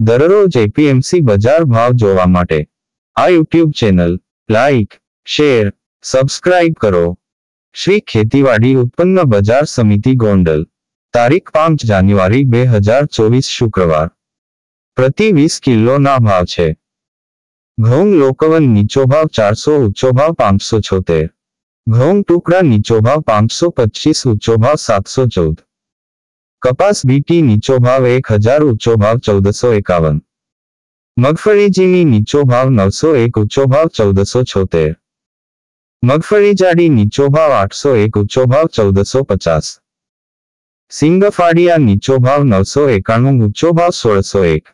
દરરોજ એપીએમસી બજાર ભાવ જોવા માટે આ YouTube channel like share subscribe કરો શ્રી ખેતીવાડી ઉત્પન્ન બજાર સમિતિ ગોંડલ તારીખ પાંચ જાન્યુઆરી બે હજાર ચોવીસ શુક્રવાર પ્રતિ વીસ કિલોના ભાવ છે ઘઉં લોકવન નીચો ભાવ ચારસો ઊંચો ભાવ પાંચસો છોતેર ઘઉં ટુકડા નીચો ભાવ પાંચસો પચીસ ઊંચો ભાવ સાતસો ચૌદ कपास बीटी नीचो भाव एक हजार उच्चो भाव चौदह सौ एकवन मगफली जीनी नीचो भाव नौ सौ एक उच्चो भाव चौदह सौ छोतेर मगफली जाड़ी नीचो भाव आठ सौ एक उच्चो भाव चौदह सौ पचास सिंगफाड़िया नीचो भाव नौ सौ एकाणु उच्चो भाव सोलह सौ एक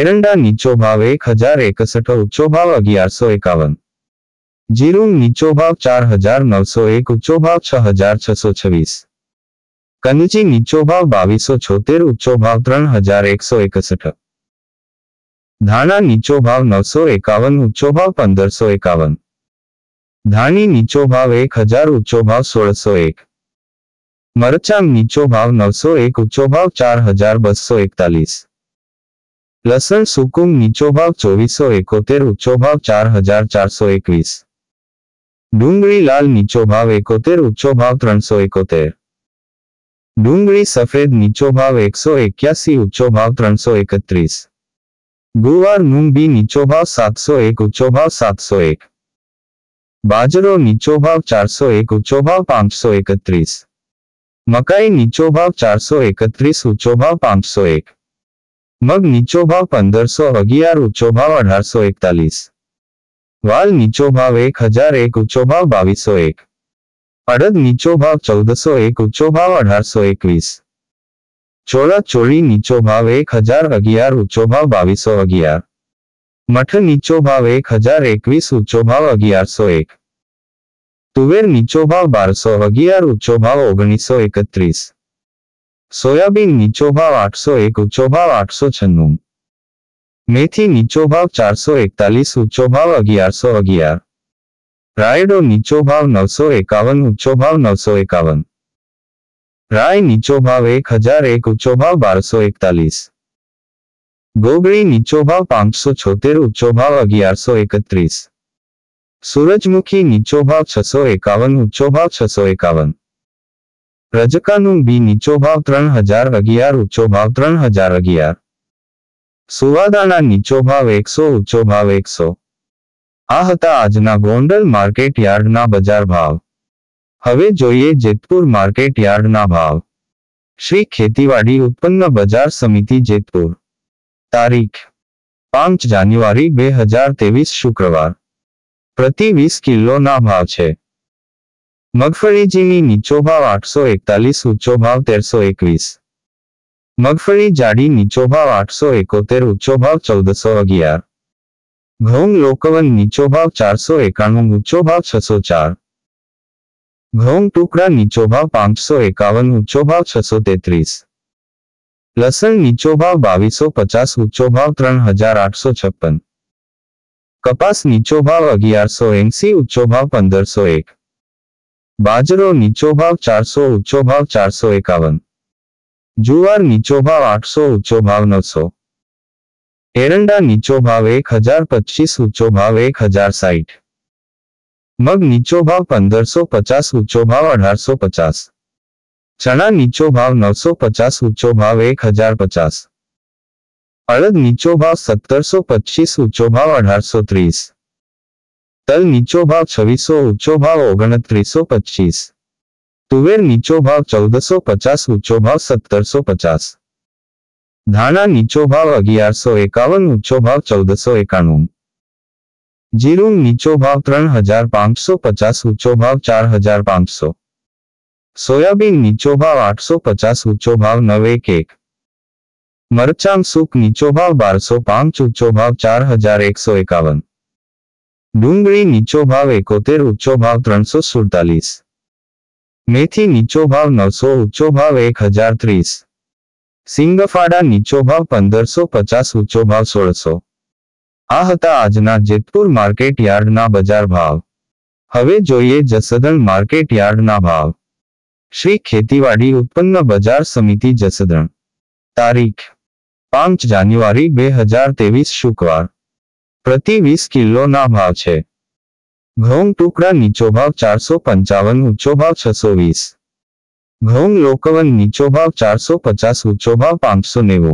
एरंडा नीचो भाव एक हजार एकसठ उच्चो भाव अगियार सौ एकवन जीरूंग नीचो भाव चार हजार नौ सौ एक उच्चो भाव छ हजार छ सौ छवीस कनीची नीचो भाव बीसो छोतेर उच्चो भाव त्रन हजार एक सौ एकसठ धाना नीचो भाव नौ सौ एकावन उच्चो भाव पंदर सौ एकावन धानी नीचो भाव एक हजार उच्चो भाव सोल सौ एक मरचा नीचो भाव नौ सौ एक उच्चो भाव चार हजार बसो एकतालीस लसन सुकुम नीचो भाव चौबीसो एकोतेर उच्चो भाव चार हजार चार सौ एकवीस डूंगी लाल नीचो भाव इकोतेर उच्चो भाव त्रो एकोतेर डूंगी सफेद नीचो भाव एक सौ एक उच्चो भाव त्रो एकत्रीस गुवार मूंग बी नीचो भाव सात सौ एक उच्चो भाव सात सौ एक बाजरो नीचो भाव चार सौ एक उच्चो भाव पांच सौ एकत्रीस मकाई नीचो भाव चार सौ एकत्रीस उच्चो भाव पांच सौ एक मग नीचो भाव पंदर सौ अगियार उच्चो भाव अठार सौ एकतालीस वाल नीचो भाव एक हजार एक उच्चो भाव बावीसो एक अड़द नीचो भाव चौदह सौ एक उच्चो भाव अठार सौ एक चोरा चोरी नीचो भाव एक हजार अगियार उच्चो भाव बीसो अगियार मठ नीचो भाव एक हजार एक उच्चो भाव अगियार सौ एक तुवेर नीचो भाव बार सौ अगियार उच्चो भाव ओगनीस सौ एकत्रीस सोयाबीन नीचो भाव आठ सौ एक उच्चो भाव आठ सौ छन्नू मेथी नीचो भाव चार सौ एकतालीस उच्चो भाव अगियार सौ अगियार રાયડો નીચો ભાવ નવસો એકાવન ઉચ્ચો ભાવ નવસો એકાવન રાય નીચો ભાવ એક હજાર એક ઊંચો ભાવ બારસો એકતાલીસ ગોગળી નીચો ભાવ પાંચસો છોતેર ઉચ્ચો ભાવ અગિયારસો એકત્રીસ સૂરજમુખી નીચો ભાવ છસો એકાવન ઉચ્ચો ભાવ છસો એકાવન રજકાનું બી નીચો ભાવ ત્રણ હજાર અગિયાર ઉચ્ચો ભાવ ત્રણ હજાર અગિયાર સુવાદાના નીચો ભાવ એકસો ઉચ્ચો ભાવ એકસો આ હતા આજના ગોંડલ માર્કેટ યાર્ડના બજાર ભાવ હવે જોઈએ જેતપુર માર્કેટ યાર્ડના ભાવ શ્રી ખેતીવાડી ઉત્પન્ન બજાર સમિતિ જેતપુર તારીખ પાંચ જાન્યુઆરી બે હજાર ત્રેવીસ શુક્રવાર પ્રતિ વીસ કિલોના ભાવ છે મગફળીજીની નીચો ભાવ આઠસો એકતાલીસ ઊંચો ભાવ તેરસો એકવીસ મગફળી જાડી નીચો ભાવ આઠસો એકોતેર ઊંચો ભાવ ચૌદસો અગિયાર घऊंग लोकवन नीचो भाव चार सौ एकाणु उच्च भाव छ सौ चार भ्रम टुकड़ा नीचो भाव पांच सौ इक्यावन उच्च भाव छ सौ तेतरीस लसन नीचो भाव बीस सौ पचास उच्च भाव त्र हजार आठ सौ छप्पन कपास नीचो भाव अगियार सौ एंसी उच्च भाव पंदर सौ एक बाजरो नीचो भाव चार सौ उच्च भाव चार सौ एकावन जुआर नीचो भाव आठ सौ उच्च भाव नौ सौ एरंडा नीचो भाव एक हजार पच्चीस उच्चो भाव एक हजार साठ मग नीचो भाव पंदर सो पचास उच्चो भाव अठार सो पचास चना नीचो भाव नौ सौ पचास उच्चो भाव एक हजार पचास अड़द नीचो भाव सत्तर सौ पच्चीस उच्चो भाव अठार सो तीस तल नीचो भाव छवीसो ऊंचो भाव ओगणत्रीसो पच्चीस तुवेर नीचो भाव चौदह सो पचास उच्चो भाव सत्तर सो पचास धाणा नीचो भाव अगियार सौ एक उच्चो भाव चौदह सौ एकाणु जीरु नीचो भाव त्र हजार पांच सौ पचास उच्चो भाव चार हजार पांच सौ सोयाबीन नीचो भाव आठ सौ पचास उच्चो भाव नव एक एक मरचाम सुख नीचो भाव बार सौ पांच उच्चो भाव चार हजार एक सौ एकावन डूंगी नीचो भाव एकोतेर उच्चो भाव त्रो सुड़तालीस मेथी नीचो भाव नौ सौ उच्चो भाव एक हजार त्रीस સિંગફાડા નીચો ભાવ પંદરસો પચાસ ઊંચો ભાવ સોળસો આ હતા આજના જેતપુર માર્કેટ યાર્ડના બજાર ભાવ હવે જોઈએ જસદણ માર્કેટ યાર્ડના ભાવ શ્રી ખેતીવાડી ઉત્પન્ન બજાર સમિતિ જસદણ તારીખ પાંચ જાન્યુઆરી બે હજાર ત્રેવીસ શુક્રવાર પ્રતિ વીસ કિલોના ભાવ છે ઘઉં ટુકડા નીચો ભાવ ચારસો પંચાવન ઊંચો ભાવ છસો વીસ घऊंग लोकवन नीचो भाव चार सौ पचास उच्चो भाव पांच सौ नेव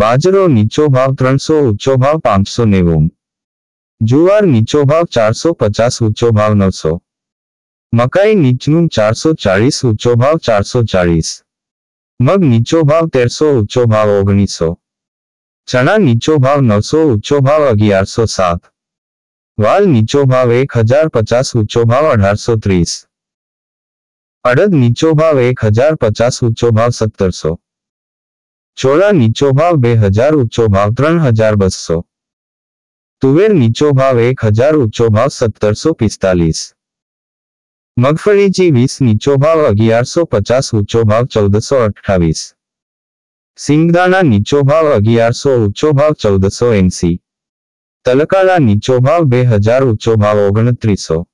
बाजरो नीचो भाव त्रो उच्चो भाव पांच सौ नेव जुआर नीचो भाव चार सौ पचास उच्चो भाव नौ सौ मकाई नीचन चार सौ चालीस उच्चो भाव चार सौ चालीस मग नीचो भाव तेर सौ उच्चो भाव ओगनीस सौ चना नीचो भाव नौ सौ उच्चो भाव अगियारो सात वाल नीचो भाव एक हजार पचास उच्चो भाव अठार अठारसो तीस अड़द नीचो भाव एक हजार पचास उच्चो भाव सत्तर सो चोला नीचो भाव बे हजार उच्चो भाव त्रन हजार बसो तुवेर नीचो भाव एक हजार उच्चो भाव सत्तर सो पिस्तालीस मगफली ची वीस नीचो भाव अगियार सो पचास उच्चो भाव चौदह सो अठावीस सींगदाना नीचो भाव अगियार सो उच्चो भाव चौदह सो एंसी तलकाला नीचो भाव बे हजार उच्चो भाव ओगणत्रीसो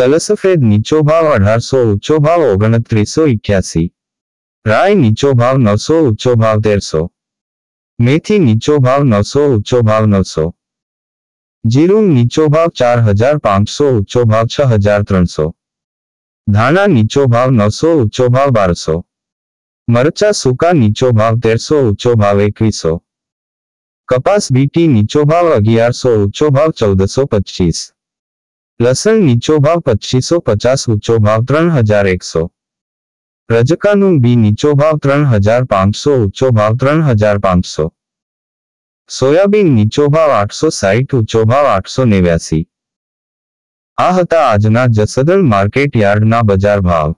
तलसफेद नीचो भाव अठार सौ उच्चो भाव ओगणत्रीसो इक्यासी राय नीचो भाव नौ सौ उच्चो भाव तेर सौ मेथी नीचो भाव नौ सौ उच्चो भाव नौ सौ जीरुंग नीचो भाव चार हजार पांच सौ उच्चो भाव छह हजार त्रण सो धाना नीचो भाव नौ सौ उच्चो भाव बार सौ मरचा सूका नीचो भाव तेर सौ उच्चो भाव एक सौ कपास बीटी नीचो भाव अगियार सौ उच्चो भाव चौदह सो पच्चीस લસણ નીચો ભાવ પચીસો પચાસ ઊંચો ભાવ ત્રણ હજાર એકસો રજકાનું બી નીચો ભાવ ત્રણ હજાર પાંચસો ઊંચો ભાવ ત્રણ હજાર પાંચસો સોયાબીન નીચો ભાવ આઠસો સાહીઠ ઊંચો ભાવ આઠસો નેવ્યાસી આ હતા આજના જસદણ માર્કેટ યાર્ડના બજાર ભાવ